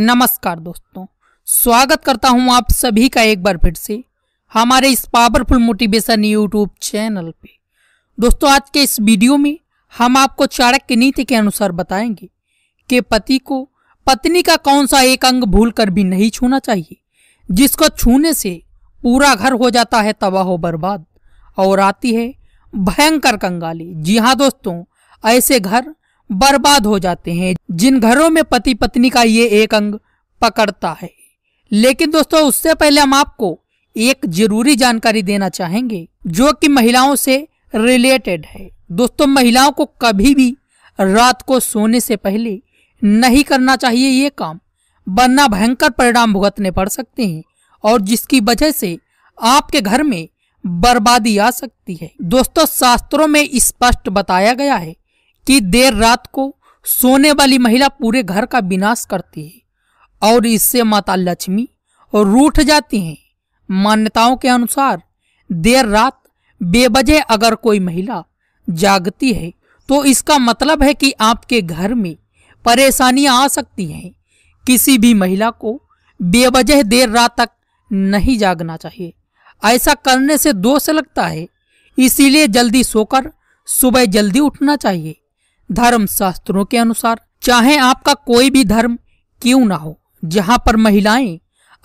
नमस्कार दोस्तों स्वागत करता हूं आप सभी का एक बार फिर से हमारे इस पावरफुल मोटिवेशन यूट्यूब चैनल पे दोस्तों आज के इस वीडियो में हम आपको चाणक्य नीति के अनुसार बताएंगे कि पति को पत्नी का कौन सा एक अंग भूल भी नहीं छूना चाहिए जिसको छूने से पूरा घर हो जाता है तबाह बर्बाद और आती है भयंकर कंगाली जी हाँ दोस्तों ऐसे घर बर्बाद हो जाते हैं जिन घरों में पति पत्नी का ये एक अंग पकड़ता है लेकिन दोस्तों उससे पहले हम आपको एक जरूरी जानकारी देना चाहेंगे जो कि महिलाओं से रिलेटेड है दोस्तों महिलाओं को कभी भी रात को सोने से पहले नहीं करना चाहिए ये काम वरना भयंकर परिणाम भुगतने पड़ सकते हैं और जिसकी वजह से आपके घर में बर्बादी आ सकती है दोस्तों शास्त्रों में स्पष्ट बताया गया है कि देर रात को सोने वाली महिला पूरे घर का विनाश करती है और इससे माता लक्ष्मी रूठ जाती हैं मान्यताओं के अनुसार देर रात बेवजह अगर कोई महिला जागती है तो इसका मतलब है कि आपके घर में परेशानियां आ सकती हैं किसी भी महिला को बेवजह देर रात तक नहीं जागना चाहिए ऐसा करने से दोष लगता है इसीलिए जल्दी सोकर सुबह जल्दी उठना चाहिए धर्म शास्त्रों के अनुसार चाहे आपका कोई भी धर्म क्यों ना हो जहां पर महिलाएं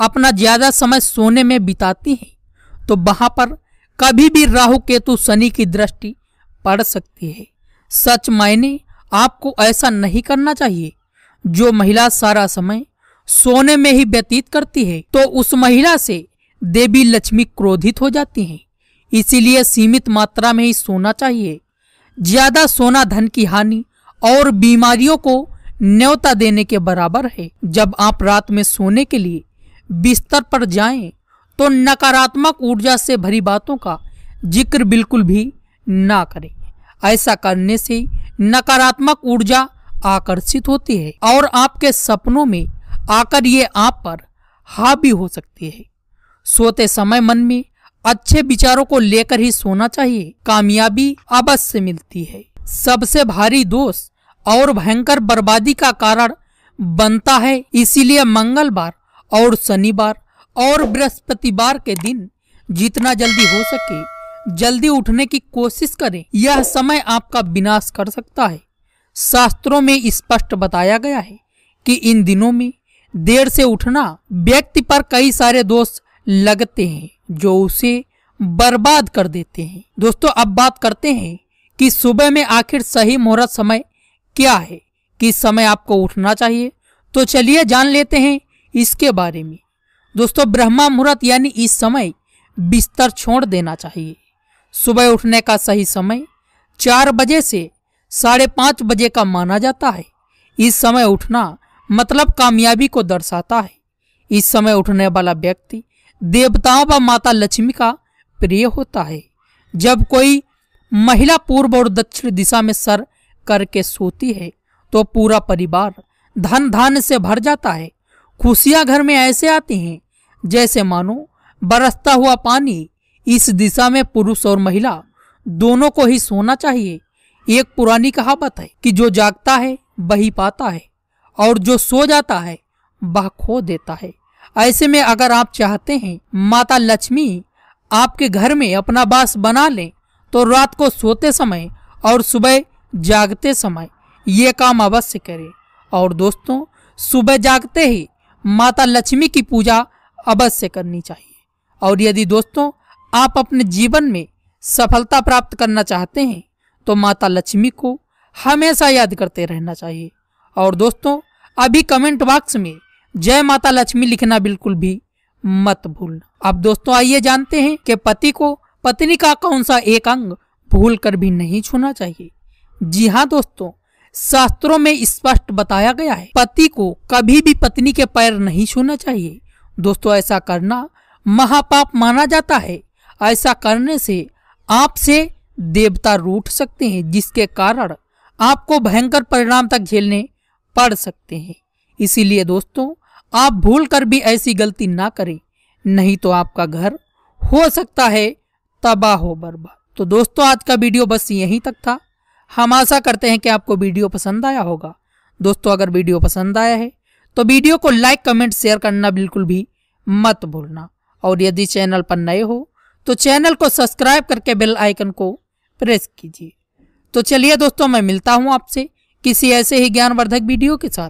अपना ज्यादा समय सोने में बिताती हैं तो वहां पर कभी भी राहु केतु शनि की दृष्टि पड़ सकती है सच मायने आपको ऐसा नहीं करना चाहिए जो महिला सारा समय सोने में ही व्यतीत करती है तो उस महिला से देवी लक्ष्मी क्रोधित हो जाती हैं इसीलिए सीमित मात्रा में ही सोना चाहिए ज्यादा सोना धन की हानि और बीमारियों को न्योता देने के बराबर है जब आप रात में सोने के लिए बिस्तर पर जाएं तो नकारात्मक ऊर्जा से भरी बातों का जिक्र बिल्कुल भी ना करें ऐसा करने से नकारात्मक ऊर्जा आकर्षित होती है और आपके सपनों में आकर ये आप पर हावी हो सकती है सोते समय मन में अच्छे विचारों को लेकर ही सोना चाहिए कामयाबी अवश्य मिलती है सबसे भारी दोष और भयंकर बर्बादी का कारण बनता है इसीलिए मंगलवार और शनिवार और बृहस्पतिवार के दिन जितना जल्दी हो सके जल्दी उठने की कोशिश करें यह समय आपका विनाश कर सकता है शास्त्रों में स्पष्ट बताया गया है कि इन दिनों में देर से उठना व्यक्ति पर कई सारे दोष लगते हैं जो उसे बर्बाद कर देते हैं दोस्तों अब बात करते हैं कि सुबह में आखिर सही मुहूर्त समय क्या है किस समय आपको उठना चाहिए तो चलिए जान लेते हैं इसके बारे में दोस्तों ब्रह्मा मुहूर्त यानी इस समय बिस्तर छोड़ देना चाहिए सुबह उठने का सही समय चार बजे से साढ़े पाँच बजे का माना जाता है इस समय उठना मतलब कामयाबी को दर्शाता है इस समय उठने वाला व्यक्ति देवताओं व माता लक्ष्मी का प्रिय होता है जब कोई महिला पूर्व और दक्षिण दिशा में सर करके सोती है तो पूरा परिवार धन धान्य से भर जाता है खुशियां घर में ऐसे आती हैं जैसे मानो बरसता हुआ पानी इस दिशा में पुरुष और महिला दोनों को ही सोना चाहिए एक पुरानी कहावत है कि जो जागता है वही पाता है और जो सो जाता है वह खो देता है ऐसे में अगर आप चाहते हैं माता लक्ष्मी आपके घर में अपना बास बना लें तो रात को सोते समय और सुबह जागते समय ये काम अवश्य करें और दोस्तों सुबह जागते ही माता लक्ष्मी की पूजा अवश्य करनी चाहिए और यदि दोस्तों आप अपने जीवन में सफलता प्राप्त करना चाहते हैं तो माता लक्ष्मी को हमेशा याद करते रहना चाहिए और दोस्तों अभी कमेंट बॉक्स में जय माता लक्ष्मी लिखना बिल्कुल भी मत भूलना अब दोस्तों आइए जानते हैं कि पति को पत्नी का कौन सा एक अंग भूल कर भी नहीं छूना चाहिए जी हाँ दोस्तों शास्त्रों में स्पष्ट बताया गया है पति को कभी भी पत्नी के पैर नहीं छूना चाहिए दोस्तों ऐसा करना महापाप माना जाता है ऐसा करने से आपसे देवता रूठ सकते हैं जिसके कारण आपको भयंकर परिणाम तक झेलने पड़ सकते हैं इसीलिए दोस्तों आप भूल कर भी ऐसी गलती ना करें नहीं तो आपका घर हो सकता है तबाह हो बर्बाद तो दोस्तों आज का वीडियो बस यहीं तक था हम आशा करते हैं कि आपको वीडियो पसंद आया होगा दोस्तों अगर वीडियो पसंद आया है तो वीडियो को लाइक कमेंट शेयर करना बिल्कुल भी मत भूलना और यदि चैनल पर नए हो तो चैनल को सब्सक्राइब करके बेल आइकन को प्रेस कीजिए तो चलिए दोस्तों मैं मिलता हूँ आपसे किसी ऐसे ही ज्ञानवर्धक वीडियो के साथ